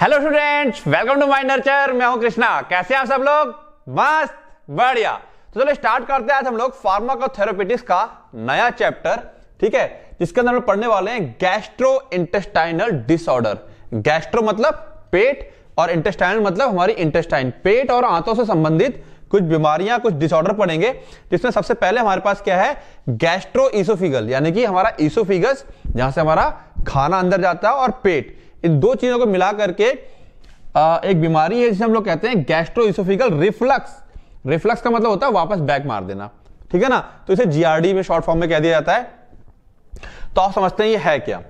hello students welcome to my nurture मैं हूं कृष्णा कैसे हैं आप सब लोग मस्त बढ़िया तो चलो स्टार्ट करते हैं आज हम लोग फार्माकोथेरापेटिक्स का नया चैप्टर ठीक है जिसके अंदर हम पढ़ने वाले हैं गैस्ट्रो इंटेस्टाइनल डिसऑर्डर गैस्ट्रो मतलब पेट और इंटेस्टाइनल मतलब हमारी इंटेस्टाइन पेट और आंतों से संबंधित कुछ बीमारियां कुछ डिसऑर्डर पड़ेंगे जिसमें सबसे पहले हमारे पास क्या है गैस्ट्रो ईसोफिगल यानी कि हमारा ईसोफिगस जहां से हमारा खाना अंदर जाता है और पेट इन दो चीजों को मिला करके एक बीमारी है जिसे हम लोग कहते हैं गैस्ट्रो रिफ्लक्स रिफ्लक्स का मतलब होता है वापस बैक मार देना ठीक है ना तो इसे जीआरडी में शॉर्ट फॉर्म में कह दिया जाता है तो आप समझते हैं ये है क्या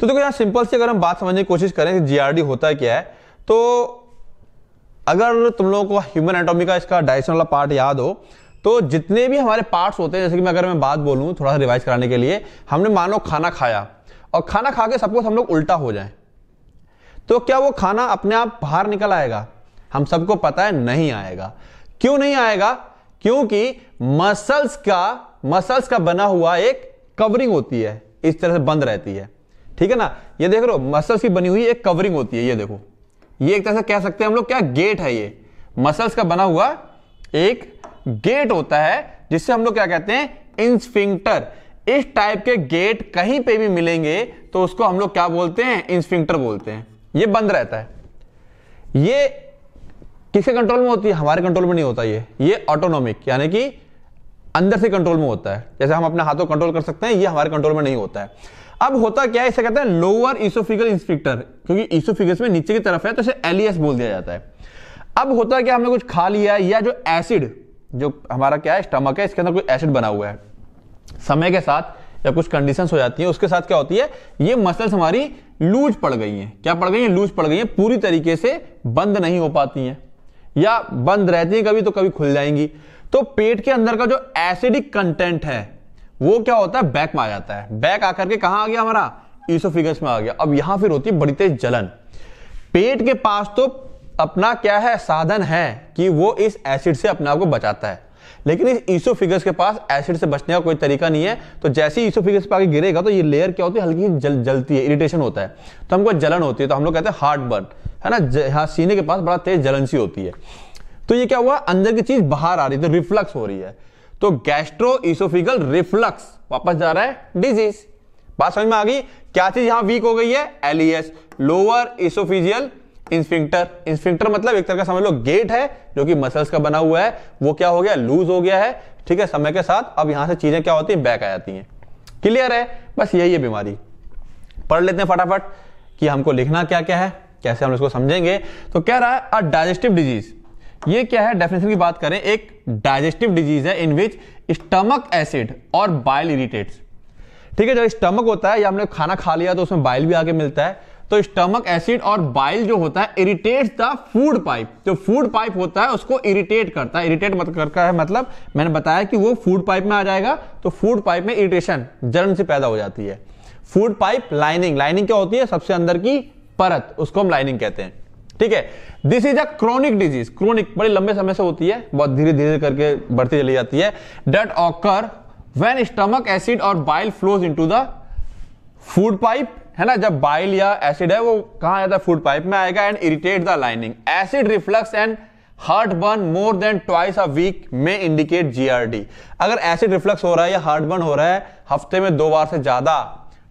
तो देखो यहां सिंपल से अगर हम बात समझने की कोशिश करें कि जीआरडी होता क्या है तो अगर तुम लोगों को ह्यूमन एटोमी का इसका डायरेक्शन वाला पार्ट याद हो तो जितने भी हमारे पार्ट्स होते हैं जैसे कि मैं अगर मैं बात बोलूं थोड़ा सा रिवाइज कराने के लिए हमने मान लो खाना खाया और खाना खा के सब कुछ हम लोग उल्टा हो जाए तो क्या वो खाना अपने आप बाहर निकल आएगा हम सबको पता है नहीं आएगा क्यों नहीं आएगा क्योंकि मसल्स का मसल्स का बना हुआ एक कवरिंग होती है इस तरह से बंद रहती है ठीक है ना ये देख लो मसल्स की बनी हुई एक कवरिंग होती है ये देखो ये एक तरह से कह सकते हैं हम लोग क्या गेट है ये मसल्स का बना हुआ एक गेट होता है जिससे हम लोग क्या कहते हैं इंस्फिंक्टर इस टाइप के गेट कहीं पे भी मिलेंगे तो उसको हम लोग क्या बोलते हैं इंस्फिंक्टर बोलते हैं ये बंद रहता है ये किसके कंट्रोल में होती है हमारे कंट्रोल में नहीं होता ये ये ऑटोनॉमिक यानी कि अंदर से कंट्रोल में होता है जैसे हम अपने हाथों कंट्रोल कर सकते हैं ये हमारे कंट्रोल में नहीं होता है अब होता क्या है इसे कहते हैं लोअर इसोफिगल इंस्पेक्टर क्योंकि इसोफिगस में नीचे की तरफ है तो इसे एलियस बोल दिया जाता है अब होता है क्या हमने कुछ खा लिया या जो एसिड जो हमारा क्या है स्टमक है इसके अंदर कोई एसिड बना हुआ है समय के साथ या कुछ कंडीशन हो जाती है उसके साथ क्या होती है ये मसल्स हमारी लूज पड़ गई हैं क्या पड़ गई हैं लूज पड़ गई हैं पूरी तरीके से बंद नहीं हो पाती हैं या बंद रहती हैं कभी तो कभी खुल जाएंगी तो पेट के अंदर का जो एसिडिक कंटेंट है वो क्या होता है बैक में आ जाता है बैक आकर के कहा आ गया हमारा ईसोफिगस में आ गया अब यहां फिर होती है बड़ी तेज जलन पेट के पास तो अपना क्या है साधन है कि वो इस एसिड से अपने आप को बचाता है लेकिन इस ईसो फिगर्स के पास एसिड से बचने का कोई तरीका नहीं है तो जैसे ही ईसो फिगर्स पर आगे गिरेगा तो ये लेयर क्या होती है हल्की जल जलती है इरिटेशन होता है तो हमको जलन होती है तो हम लोग कहते हैं हार्ट बर्न है ना यहाँ सीने के पास बड़ा तेज जलन सी होती है तो ये क्या हुआ अंदर की चीज बाहर आ रही है तो रिफ्लक्स हो रही है तो गैस्ट्रो इसोफिकल रिफ्लक्स वापस जा रहा है डिजीज बात समझ में आ गई क्या चीज यहां वीक हो गई है LES lower oesophageal sphincter sphincter मतलब एक तरह का समझ लो गेट है जो कि मसल्स का बना हुआ है वो क्या हो गया लूज हो गया है ठीक है समय के साथ अब यहां से चीजें क्या होती हैं बैक आ जाती हैं क्लियर है बस यही है बीमारी पढ़ लेते हैं फटाफट कि हमको लिखना क्या क्या है कैसे हम इसको समझेंगे तो कह रहा है अ डाइजेस्टिव डिजीज ये क्या है डेफिनेशन की बात करें एक डाइजेस्टिव डिजीज है इन विच स्टमक एसिड और बाइल इरिटेट्स ठीक है जब स्टमक होता है या हमने खाना खा लिया तो उसमें बाइल भी आके मिलता है तो स्टमक एसिड और बाइल जो होता है इरिटेट द फूड पाइप जो फूड पाइप होता है उसको इरिटेट करता है इरिटेट मत करता है मतलब मैंने बताया कि वो फूड पाइप में आ जाएगा तो फूड पाइप में इरिटेशन जर्म से पैदा हो जाती है फूड पाइप लाइनिंग लाइनिंग क्या होती है सबसे अंदर की परत उसको हम लाइनिंग कहते हैं ठीक है this is a chronic disease chronic बड़े लंबे समय से होती है बहुत धीरे धीरे करके बढ़ती चली जाती है that occur when stomach acid और bile flows into the food pipe है ना जब बाइल या एसिड है वो कहा जाता है फूड पाइप में आएगा and irritate the lining acid reflux and heartburn more than twice a week में इंडिकेट जीआरडी अगर एसिड रिफ्लक्स हो रहा है या हार्ट बर्न हो रहा है हफ्ते में दो बार से ज्यादा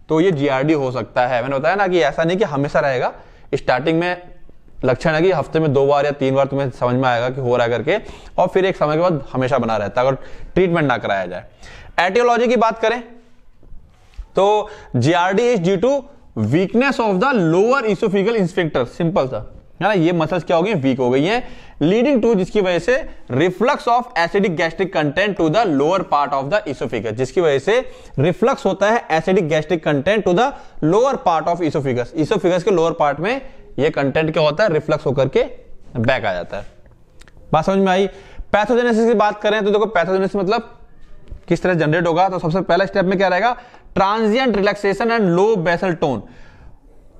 तो ये जीआरडी हो सकता है मैंने बताया ना कि ऐसा नहीं कि हमेशा रहेगा स्टार्टिंग में लक्षण है कि हफ्ते में दो बार या तीन बार तुम्हें समझ में आएगा कि हो रहा है करके और फिर एक समय के बाद हमेशा बना रहता है अगर ट्रीटमेंट ना कराया जाए एटियोलॉजी की बात करें तो GERD is due to weakness of the lower oesophageal sphincter simple सा है ना ये मसल्स क्या हो गई वीक हो गई है लीडिंग टू जिसकी वजह से reflux of acidic gastric content to the lower part of the oesophagus जिसकी वजह से रिफ्लक्स होता है acidic gastric content to the lower part of oesophagus oesophagus के लोअर पार्ट में ये कंटेंट क्या होता है रिफ्लक्स होकर के बैक आ जाता है बात समझ में आई पैथोजेनेसिस की बात करें तो देखो पैथोजेनेसिस मतलब किस तरह जनरेट होगा तो सबसे पहला स्टेप में क्या रहेगा transient relaxation and low basal tone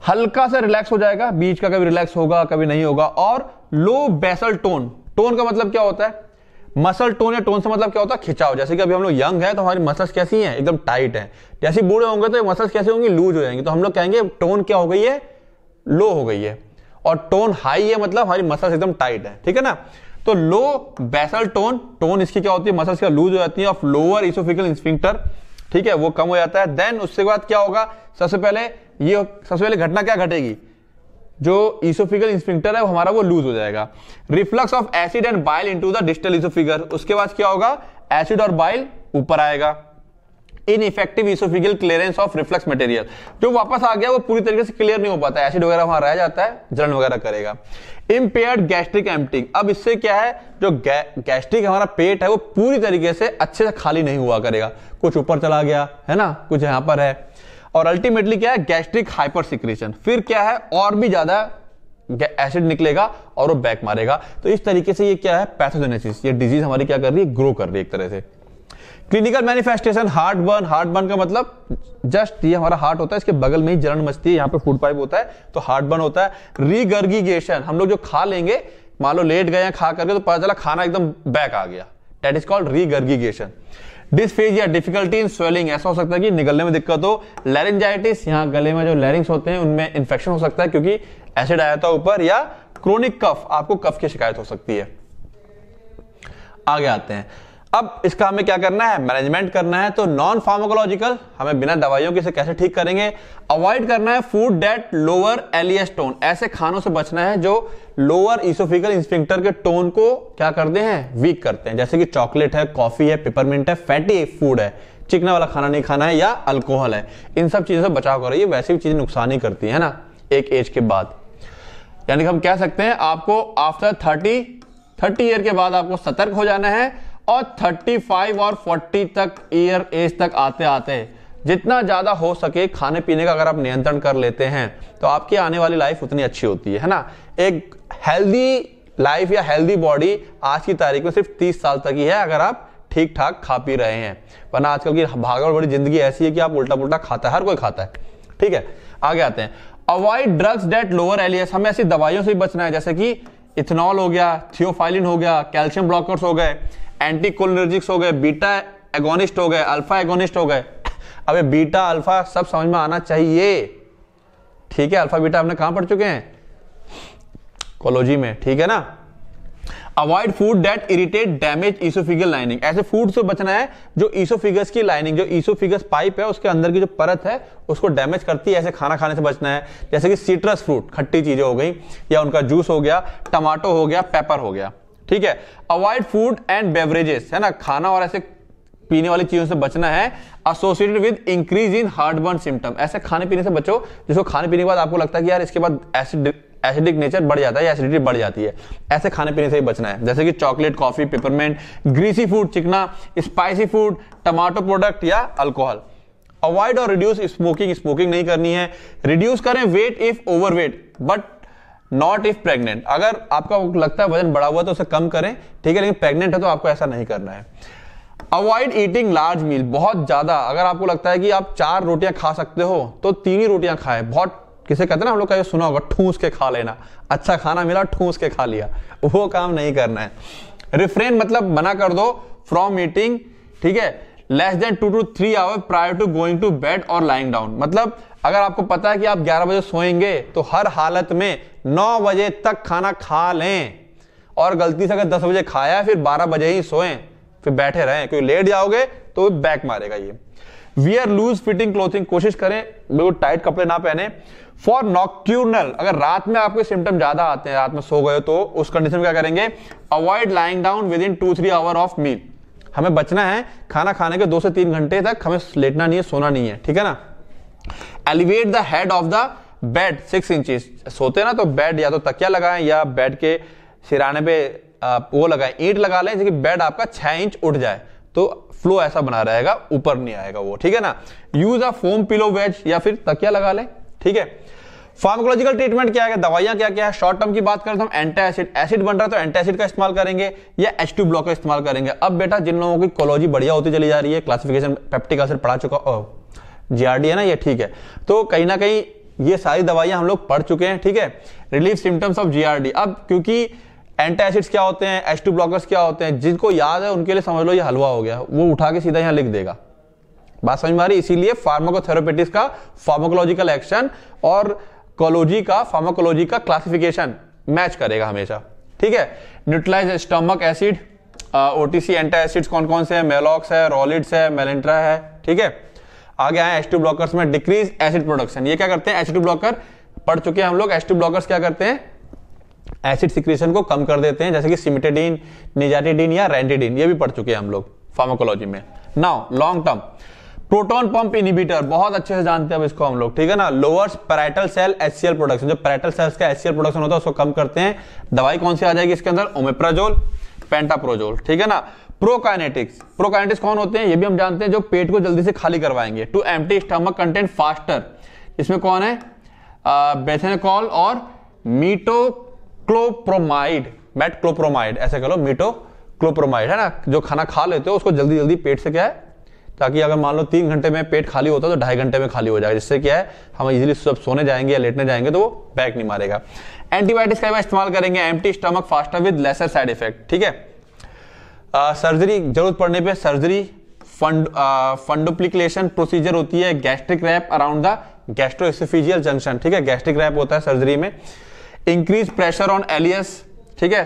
हल्का सा रिलैक्स हो जाएगा बीच का कभी रिलैक्स होगा कभी नहीं होगा और लो बेसल टोन टोन का मतलब क्या होता है मसल टोन या टोन से मतलब क्या होता है खिंचाव जैसे कि अभी हम लोग यंग हैं तो हमारी मसल्स कैसी हैं एकदम टाइट हैं जैसे बूढ़े होंगे तो मसल्स कैसे होंगी लूज हो जाएंगे तो हम लोग कहेंगे टोन क्या हो गई है लो हो गई है और टोन हाई है मतलब हमारी मसल्स एकदम टाइट है ठीक है ना तो लो बेसल टोन टोन इसकी क्या होती है मसल्स का लूज हो जाती है ऑफ लोअर इसोफिकल स्पिंक्टर ठीक है वो कम हो जाता है देन उसके बाद क्या होगा सबसे पहले ये सबसे पहले घटना क्या घटेगी जो इसोफिकल इंस्पिंक्टर है हमारा वो लूज हो जाएगा reflux of acid and bile into the distal oesophagus उसके बाद क्या होगा एसिड और बाइल ऊपर आएगा ineffective oesophageal clearance of reflux material जो वापस आ गया वो पूरी तरीके से क्लियर नहीं हो पाता एसिड वगैरह वहां रह जाता है जलन वगैरह करेगा इम्पेयर्ड गैस्ट्रिक एम्पटिंग अब इससे क्या है जो गे, गैस्ट्रिक हमारा पेट है वो पूरी तरीके से अच्छे से खाली नहीं हुआ करेगा कुछ ऊपर चला गया है ना कुछ यहां पर है और अल्टीमेटली क्या है गैस्ट्रिक हाइपर सिक्रेशन फिर क्या है और भी ज्यादा एसिड निकलेगा और वो बैक मारेगा तो इस तरीके से ये क्या है पैथोजेनेसिस ये डिजीज हमारी क्या कर रही है ग्रो कर रही है एक तरह से clinical manifestation heartburn heartburn का मतलब जस्ट ये हमारा हार्ट होता है इसके बगल में ही जलन मस्ती है यहाँ पे फूड पाइप होता है तो हार्ट बर्न होता है रिगर्गिगेशन हम लोग जो खा लेंगे मान लो लेट गए खा करके तो पता चला खाना एकदम बैक आ गया that is called regurgitation dysphagia या डिफिकल्टी इन स्वेलिंग ऐसा हो सकता है कि निगलने में दिक्कत हो लैरेंजाइटिस यहाँ गले में जो लैरिंग्स होते हैं उनमें इन्फेक्शन हो सकता है क्योंकि एसिड आया था ऊपर या क्रोनिक कफ आपको कफ की शिकायत हो सकती है आगे आते हैं अब इसका हमें क्या करना है मैनेजमेंट करना है तो नॉन फार्माकोलॉजिकल हमें बिना दवाइयों के से कैसे ठीक करेंगे अवॉइड करना है फूड डेट लोअर टोन ऐसे खानों से बचना है जो लोअर इसोफिकल इंस्पेक्टर के टोन को क्या करते हैं वीक करते हैं जैसे कि चॉकलेट है कॉफी है पेपरमिंट है फैटी फूड है चिकना वाला खाना नहीं खाना है या अल्कोहल है इन सब चीजों से बचाव करो ये वैसी भी चीजें नुकसान ही करती है ना एक एज के बाद यानी कि हम कह सकते हैं आपको आफ्टर थर्टी थर्टी ईयर के बाद आपको सतर्क हो जाना है और 35 और 40 तक ईयर एज तक आते आते जितना ज़्यादा हो सके खाने पीने का अगर आप नियंत्रण कर लेते हैं तो आपकी आने वाली लाइफ उतनी अच्छी होती है है ना एक हेल्दी लाइफ या हेल्दी बॉडी आज की तारीख में सिर्फ 30 साल तक ही है अगर आप ठीक ठाक खा पी रहे हैं वरना आजकल की भागवड़ बड़ी जिंदगी ऐसी है कि आप उल्टा पुल्टा खाता है हर कोई खाता है ठीक है आगे आते हैं avoid drugs that lower LES हमें ऐसी दवाइयों से बचना है जैसे कि इथेनॉल हो गया थियोफाइलिन हो गया कैल्शियम ब्लॉकर्स हो गए एंटीकोलर्जिक्स हो गए बीटा एगोनिस्ट हो गए अल्फा एगोनिस्ट हो गए अबे बीटा अल्फा सब समझ में आना चाहिए ठीक है अल्फा बीटा हमने कहां पढ़ चुके हैं कोलोजी में ठीक है ना avoid food that irritate damage oesophageal lining ऐसे फूड से बचना है जो ईसोफिगस की लाइनिंग जो इसोफिगस पाइप है उसके अंदर की जो परत है उसको डैमेज करती है ऐसे खाना खाने से बचना है जैसे कि सिट्रस फ्रूट खट्टी चीजें हो गई या उनका जूस हो गया टमाटो हो गया पेपर हो गया ठीक है अवॉइड फूड एंड बेवरेजेस है ना खाना और ऐसे पीने वाली चीजों से बचना है associated with increase in heartburn symptom ऐसे खाने पीने से बचो जिसको खाने पीने के बाद आपको लगता है कि यार इसके बाद एसिड एसिडिक नेचर बढ़ जाता है या एसिडिटी बढ़ जाती है ऐसे खाने पीने से ही बचना है जैसे कि chocolate coffee peppermint greasy food चिकना स्पाइसी फूड टमाटो प्रोडक्ट या अल्कोहल अवॉइड और रिड्यूस स्मोकिंग स्मोकिंग नहीं करनी है रिड्यूस करें weight if overweight but not if pregnant अगर आपका लगता है वजन बड़ा हुआ तो उसे कम करें ठीक है लेकिन प्रेग्नेंट है तो आपको ऐसा नहीं करना है अवॉइड ईटिंग लार्ज मील बहुत ज्यादा अगर आपको लगता है कि आप चार रोटियां खा सकते हो तो तीन ही रोटियां खाएं बहुत किसे कहते हैं ना हम लोग का ये सुना होगा ठूस के खा लेना अच्छा खाना मिला ठूस के खा लिया वो काम नहीं करना है रिफ्रेन मतलब मना कर दो फ्रॉम ईटिंग ठीक है less than two two three hour prior to going to bed और लाइंग डाउन मतलब अगर आपको पता है कि आप 11 बजे सोएंगे तो हर हालत में 9 बजे तक खाना खा लें और गलती से अगर 10 बजे खाया है फिर 12 बजे ही सोएं फिर बैठे रहें क्योंकि लेट जाओगे तो बैक मारेगा ये वियर लूज फिटिंग क्लोथिंग कोशिश करें बिल्कुल टाइट कपड़े ना पहने फॉर नॉक्ट्यूनल अगर रात में आपके सिम्टम ज्यादा आते हैं रात में सो गए तो उस कंडीशन में क्या करेंगे avoid lying down within two three hour of meal हमें बचना है खाना खाने के दो से तीन घंटे तक हमें लेटना नहीं है सोना नहीं है ठीक है ना elevate the head of the bed six inches सोते ना तो बेड या तो तकिया लगाएं या बेड के सिराने पे वो लगाएं ईट लगा लें जिसकी बेड आपका छह इंच उठ जाए तो फ्लो ऐसा बना रहेगा ऊपर नहीं आएगा वो ठीक है ना use a foam pillow wedge या फिर तकिया लगा लें ठीक है फार्मोकोलॉजिकल ट्रीटमेंट क्या है दवाइयां क्या क्या है शॉर्ट टर्म की बात तो हम एंटी एसिड एसिड बन रहा है तो एंटी एसिड का इस्तेमाल करेंगे या एच टू ब्लॉक का इस्तेमाल करेंगे अब बेटा जिन लोगों की कोलॉजी बढ़िया होती चली जा रही है क्लासिफिकेशन पेप्टिक एसिड पढ़ा चुका जीआरडी है ना ये ठीक है तो कहीं ना कहीं ये सारी दवाइयां हम लोग पढ़ चुके हैं ठीक है रिलीफ सिम्टम्स ऑफ जीआरडी अब क्योंकि एंटी एसिड्स क्या होते हैं एच टू ब्लॉकर्स क्या होते हैं जिनको याद है उनके लिए समझ लो ये हलवा हो गया वो उठा के सीधा यहां लिख देगा बात समझ में आ रही इसीलिए फार्माकोथेरोपेटिक्स का फार्माकोलॉजिकल एक्शन और कोलोजी का फार्माकोलॉजी का क्लासिफिकेशन मैच करेगा हमेशा ठीक है neutralise stomach acid OTC anti acids कौन कौन से हैं मेलॉक्स है रोलिड्स है मेलेंट्रा है ठीक है आगे आए एस टू ब्लॉकर्स में डिक्रीज एसिड प्रोडक्शन ये क्या करते हैं एस टू ब्लॉकर पढ़ चुके हैं हम लोग एस टू ब्लॉकर्स क्या करते हैं एसिड सिक्रेशन को कम कर देते हैं जैसे कि सिमिटेडीन निजाटिडीन या रेंटिडीन ये भी पढ़ चुके हैं हम लोग फार्माकोलॉजी में now long term proton pump inhibitor बहुत अच्छे से जानते हैं अब इसको हम लोग ठीक है ना lowers parietal cell HCl production जो पैराइटल सेल्स का एचसीएल प्रोडक्शन होता है उसको कम करते हैं दवाई कौन सी आ जाएगी इसके अंदर ओमेप्राजोल पेंटाप्रोजोल ठीक है ना प्रोकाइनेटिक्स प्रोकाइनेटिक्स कौन होते हैं ये भी हम जानते हैं जो पेट को जल्दी से खाली करवाएंगे टू टी स्टमक कंटेंट फास्टर इसमें कौन है बेथेनकॉल और मीटोक्लोप्रोमाइड मेटक्लोप्रोमाइड ऐसे कह लो मीटोक्लोप्रोमाइड है ना जो खाना खा लेते हो उसको जल्दी जल्दी पेट से क्या है ताकि अगर मान लो तीन घंटे में पेट खाली होता है तो ढाई घंटे में खाली हो जाएगा जिससे क्या है हम इजीली सब सोने जाएंगे या लेटने जाएंगे तो वो बैक नहीं मारेगा एंटीबायोटिक्स का इस्तेमाल करेंगे empty stomach faster with lesser side effect ठीक है सर्जरी जरूरत पड़ने पे सर्जरी फंड फंडोप्लिकलेशन प्रोसीजर होती है gastric wrap around the gastroesophageal junction ठीक है गैस्ट्रिक रैप होता है सर्जरी में इंक्रीज प्रेशर ऑन एलियस ठीक है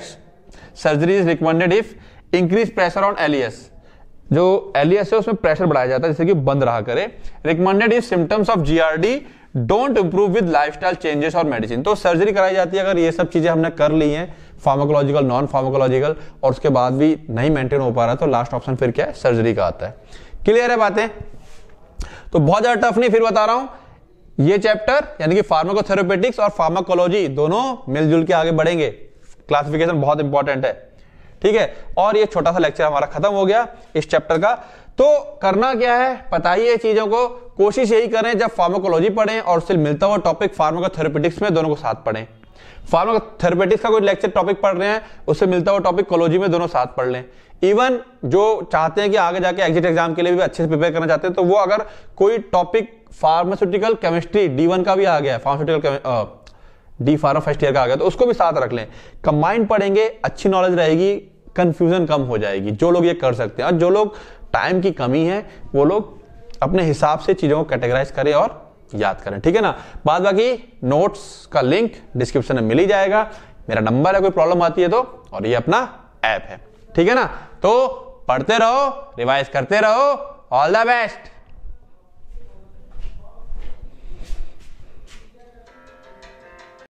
surgery is recommended if increase pressure on LES जो एलियस है उसमें प्रेशर बढ़ाया जाता है जैसे कि बंद रहा करे recommended if symptoms of GERD don't improve with lifestyle changes और मेडिसिन तो सर्जरी कराई जाती है अगर ये सब चीजें हमने कर ली हैं फार्माकोलॉजिकल नॉन फार्माकोलॉजिकल और उसके बाद भी नहीं मेंटेन हो पा रहा तो लास्ट ऑप्शन फिर क्या है सर्जरी का आता है क्लियर है बातें तो बहुत ज्यादा टफ नहीं फिर बता रहा हूं ये चैप्टर यानी कि फार्माकोथेरोपेटिक्स और फार्माकोलॉजी दोनों मिलजुल के आगे बढ़ेंगे क्लासिफिकेशन बहुत इंपॉर्टेंट है ठीक है और ये छोटा सा लेक्चर हमारा खत्म हो गया इस चैप्टर का तो करना क्या है बताइए चीजों को कोशिश यही करें जब फार्माकोलॉजी पढ़ें और उससे मिलता हुआ टॉपिक फार्माकोथेरेपेटिक्स में दोनों को साथ पढ़ें फार्माकोथेरेपेटिक्स का कोई लेक्चर टॉपिक पढ़ रहे हैं उससे मिलता हुआ टॉपिक कोलॉजी में दोनों साथ पढ़ लें इवन जो चाहते हैं कि आगे जाके एग्जिट एग्जाम के लिए भी अच्छे से प्रिपेयर करना चाहते हैं तो वो अगर कोई topic pharmaceutical chemistry D one का भी आ गया है pharmaceutical D pharma first year का आ गया तो उसको भी साथ रख लें कंबाइंड पढ़ेंगे अच्छी नॉलेज रहेगी कंफ्यूजन कम हो जाएगी जो लोग ये कर सकते हैं और जो लोग टाइम की कमी है वो लोग अपने हिसाब से चीज़ों को कैटेगराइज करें और याद करें ठीक है ना बाद बाकी नोट्स का लिंक डिस्क्रिप्शन में मिल ही जाएगा मेरा नंबर है कोई प्रॉब्लम आती है तो और ये अपना ऐप है ठीक है ना तो पढ़ते रहो रिवाइज करते रहो ऑल द बेस्ट